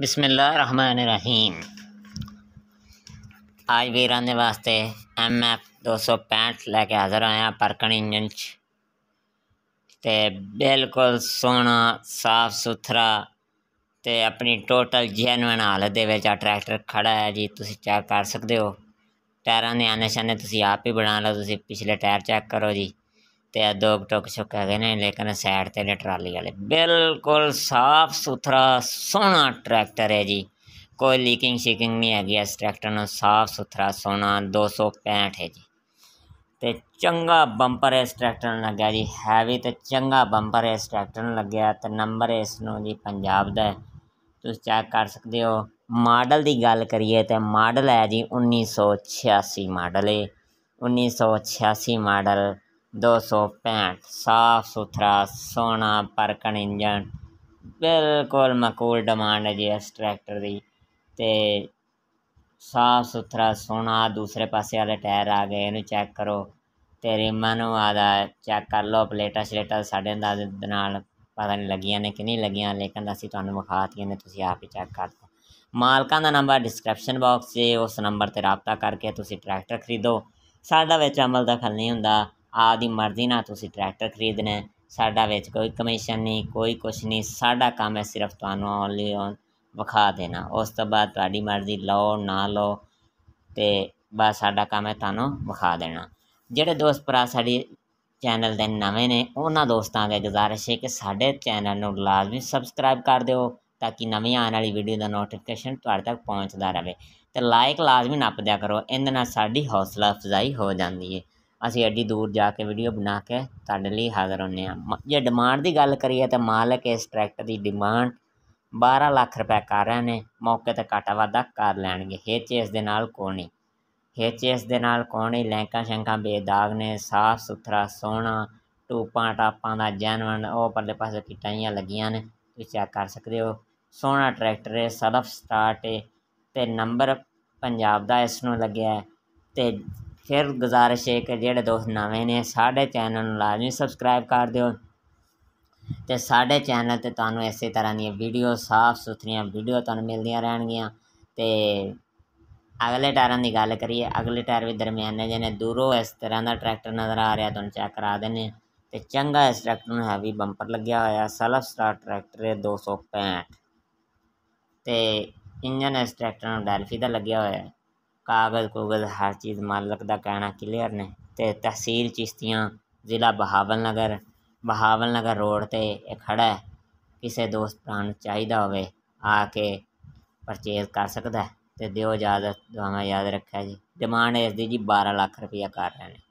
ਬਿਸਮਿਲ੍ਲਾਹਿਰਰਹਿਮਾਨਿਰਰਹੀਮ ਅੱਜ ਵੀਰਾਂ ਦੇ ਵਾਸਤੇ ਐਮਐਫ 265 ਲੈ ਕੇ ਹਾਜ਼ਰ ਆਇਆ ਪਰਕਣ ਇੰਜਨ ਚ ਤੇ ਬਿਲਕੁਲ ਸੋਹਣਾ ਸਾਫ ਸੁਥਰਾ ਤੇ ਆਪਣੀ ਟੋਟਲ ਜੈਨੂਇਨ ਹਾਲਤ ਦੇ ਵਿੱਚ ਆ ਟਰੈਕਟਰ ਖੜਾ ਹੈ ਜੀ ਤੁਸੀਂ ਚੈੱਕ ਕਰ ਸਕਦੇ ਹੋ ਟਾਇਰਾਂ ਦੇ ਆਨੇ ਸ਼ਾਨੇ ਤੁਸੀਂ ਆਪ ਹੀ ਬਣਾ ਲਓ ਤੁਸੀਂ ਪਿਛਲੇ ਟਾਇਰ ਚੈੱਕ ਕਰੋ ਜੀ ਤੇ ਆ ਦੋਗ ਟੋਕ ਸੁੱਕ ਹੈਗੇ ਨੇ ਲੇਕਿਨ ਸਾਈਡ ਤੇ ਨੇ ਟਰਾਲੀ ਵਾਲੇ ਬਿਲਕੁਲ ਸਾਫ਼ ਸੁਥਰਾ ਸੋਹਣਾ ਟਰੈਕਟਰ ਹੈ ਜੀ ਕੋਈ ਲੀਕਿੰਗ ਸ਼ੀਕਿੰਗ ਨਹੀਂ ਹੈਗੀ ਇਸ ਟਰੈਕਟਰ ਨੂੰ ਸਾਫ਼ ਸੁਥਰਾ ਸੋਹਣਾ 265 ਹੈ ਜੀ ਤੇ ਚੰਗਾ ਬੰਪਰ ਇਸ ਟਰੈਕਟਰ ਨੂੰ ਲੱਗਿਆ ਜੀ ਹੈਵੀ ਤੇ ਚੰਗਾ ਬੰਪਰ ਇਸ ਟਰੈਕਟਰ ਨੂੰ ਲੱਗਿਆ ਤੇ ਨੰਬਰ ਇਸ ਨੂੰ ਜੀ ਪੰਜਾਬ ਦਾ ਹੈ ਤੁਸੀਂ ਚੈੱਕ ਕਰ ਸਕਦੇ ਹੋ ਮਾਡਲ ਦੀ ਗੱਲ ਕਰੀਏ ਤੇ ਮਾਡਲ ਹੈ ਜੀ 1986 ਮਾਡਲ ਹੈ 1986 ਮਾਡਲ 265 ਸਾਫ ਸੁਥਰਾ ਸੋਹਣਾ ਪਰਕਣ ਇੰਜਣ ਬਿਲਕੁਲ ਮਕੂਲ ਡਿਮਾਂਡ ਹੈ ਜੀ ਇਸ ਟਰੈਕਟਰ ਦੀ ਤੇ ਸਾਫ਼ ਸੁਥਰਾ ਸੋਹਣਾ ਦੂਸਰੇ ਪਾਸੇ ਵਾਲੇ ਟਾਇਰ ਆ ਗਏ ਇਹਨੂੰ ਚੈੱਕ ਕਰੋ ਤੇਰੇ ਰਿਮਾਂ ਨੂੰ ਆਦਾ ਚੈੱਕ ਕਰ ਲਓ ਪਲੇਟਾਂ ਸ਼ਲੇਟਾਂ ਸਾਡੇ ਅੰਦਾਜ਼ੇ ਦੇ ਨਾਲ ਪਤਾ ਨਹੀਂ ਲੱਗੀਆਂ ਨੇ ਕਿ ਨਹੀਂ ਲੱਗੀਆਂ ਲੇਕਿਨ ਅਸੀਂ ਤੁਹਾਨੂੰ ਵਿਖਾਤੀਆਂ ਨੇ ਤੁਸੀਂ ਆਪ ਹੀ ਚੈੱਕ ਕਰ ਲਓ ਮਾਲਕਾਂ ਦਾ ਨੰਬਰ ਡਿਸਕ੍ਰਿਪਸ਼ਨ ਬਾਕਸ 'ਚ ਉਸ ਨੰਬਰ ਤੇ ਰਾਬਤਾ ਕਰਕੇ ਤੁਸੀਂ ਟਰੈਕਟਰ ਖਰੀਦੋ ਸਾਡਾ ਵਿੱਚ ਅਮਲ ਦਖਲ ਨਹੀਂ ਹੁੰਦਾ ਆਦੀ ਮਰਜ਼ੀ ਨਾਲ ਤੁਸੀਂ ਟਰੈਕਟਰ ਖਰੀਦਣਾ ਸਾਡਾ ਵਿੱਚ ਕੋਈ ਕਮਿਸ਼ਨ ਨਹੀਂ ਕੋਈ ਕੁਛ ਨਹੀਂ ਸਾਡਾ ਕੰਮ ਹੈ ਸਿਰਫ ਤੁਹਾਨੂੰ ਓਨਲੀ ਓਨ ਵਿਖਾ ਦੇਣਾ ਉਸ ਤੋਂ ਬਾਅਦ ਤੁਹਾਡੀ ਮਰਜ਼ੀ ਲਓ ਨਾ ਲਓ ਤੇ ਬਸ ਸਾਡਾ ਕੰਮ ਹੈ ਤੁਹਾਨੂੰ ਵਿਖਾ ਦੇਣਾ ਜਿਹੜੇ ਦੋਸਤ ਭਰਾ ਸਾਡੀ ਚੈਨਲ ਦੇ ਨਵੇਂ ਨੇ ਉਹਨਾਂ ਦੋਸਤਾਂ ਦੇ ਗੁਜ਼ਾਰਿਸ਼ ਹੈ ਕਿ ਸਾਡੇ ਚੈਨਲ ਨੂੰ ਲਾਜ਼ਮੀ ਸਬਸਕ੍ਰਾਈਬ ਕਰ ਦਿਓ ਤਾਂ ਕਿ ਨਵੀਂ ਆਉਣ ਵਾਲੀ ਵੀਡੀਓ ਦਾ ਨੋਟੀਫਿਕੇਸ਼ਨ ਤੁਹਾਡੇ ਤੱਕ ਪਹੁੰਚਦਾ ਰਹੇ ਤੇ ਲਾਈਕ ਲਾਜ਼ਮੀ ਨੱਪ ਦਿਆ ਕਰੋ ਇਹਦੇ ਨਾਲ ਸਾਡੀ ਹੌਸਲਾ ਅਫਜ਼ਾਈ ਹੋ ਜਾਂਦੀ ਹੈ ਅਸੀਂ ਐਡੀ ਦੂਰ ਜਾ ਕੇ ਵੀਡੀਓ ਬਣਾ ਕੇ ਤੁਹਾਡੇ ਲਈ ਹਾਜ਼ਰ ਹੁੰਨੇ ਆ ਜੇ ਡਿਮਾਂਡ ਦੀ ਗੱਲ ਕਰੀਏ ਤਾਂ ਮਾਲਕ ਇਸ ਟਰੈਕਟਰ ਦੀ ਡਿਮਾਂਡ 12 ਲੱਖ ਰੁਪਏ ਕਰ ਰਹੇ ਨੇ ਮੌਕੇ ਤੇ ਘਾਟਾ ਵਾਧਾ ਕਰ ਲੈਣਗੇ ਹੇਚੇਸ ਦੇ ਨਾਲ ਕੋਣੀ ਹੇਚੇਸ ਦੇ ਨਾਲ ਕੋਣੀ ਲੈਂਕਾਂ ਸ਼ੰਕਾਂ ਬੇਦਾਗ ਨੇ ਸਾਫ ਸੁਥਰਾ ਸੋਹਣਾ ਟੂਪਾਂ ਟਾਪਾਂ ਦਾ ਜੈਨੂਨ ਉਹ ਪਰਲੇ ਪਾਸੇ ਕਿਟਾਈਆਂ ਲੱਗੀਆਂ ਨੇ ਤੁਸੀਂ ਚੈੱਕ ਕਰ ਸਕਦੇ ਹੋ ਸੋਹਣਾ ਟਰੈਕਟਰ ਹੈ ਸਲਫ ਸਟਾਰਟ ਹੈ ਤੇ ਨੰਬਰ ਪੰਜਾਬ ਦਾ ਇਸ ਨੂੰ ਲੱਗਿਆ ਤੇ ਫਿਰ ਗੁਜ਼ਾਰਿਸ਼ ਹੈ ਕਿ ਜਿਹੜੇ ਦੋਸਤ ਨਵੇਂ ਨੇ ਸਾਡੇ ਚੈਨਲ ਨੂੰ ਲਾਜ਼ਮੀ ਸਬਸਕ੍ਰਾਈਬ ਕਰ ਦਿਓ ਤੇ ਸਾਡੇ ਚੈਨਲ ਤੇ ਤੁਹਾਨੂੰ ਇਸੇ ਤਰ੍ਹਾਂ ਦੀਆਂ ਵੀਡੀਓ ਸਾਫ਼ ਸੁਥਰੀਆਂ ਵੀਡੀਓ ਤੁਹਾਨੂੰ ਮਿਲਦੀਆਂ ਰਹਿਣਗੀਆਂ ਤੇ ਅਗਲੇ ਟਾਇਰਾਂ ਦੀ ਗੱਲ ਕਰੀਏ ਅਗਲੇ ਟਾਇਰ ਵੀ ਦਰਮਿਆਨੇ ਜਿਹੇ ਨੇ ਦੂਰੋਂ ਇਸ ਤਰ੍ਹਾਂ ਦਾ ਟਰੈਕਟਰ ਨਜ਼ਰ ਆ ਰਿਹਾ ਤੁਹਾਨੂੰ ਚੈੱਕ ਕਰਾ ਦਿੰਨੇ ਤੇ ਚੰਗਾ ਇਸ ਟਰੈਕਟਰ ਨੂੰ ਹੈਵੀ ਬੰਪਰ ਲੱਗਿਆ ਹੋਇਆ ਸਲਫ ਸਟਾਰ ਟਰੈਕਟਰ ਹੈ 265 ਤੇ ਇੰਜਨ ਇਸ ਟਰੈਕਟਰ ਨੂੰ ਡੈਲਫੀ ਦਾ ਲੱਗਿਆ ਹੋਇਆ ਹੈ कागज़ कूगज़ हर चीज़ मालक का कहना क्लीयर ने ते तहसील चिश्तियाँ ज़िला बहावल नगर बहावल नगर रोड ते खड़ा है किसी दोस्त भ्राऽ चाहिए चाहिदा होवे परचेज कर सकता है तो देओ इजाज़त दवा याद रखा जी डिमांड इसदी जी बारह लख रुपया कर रहे हैं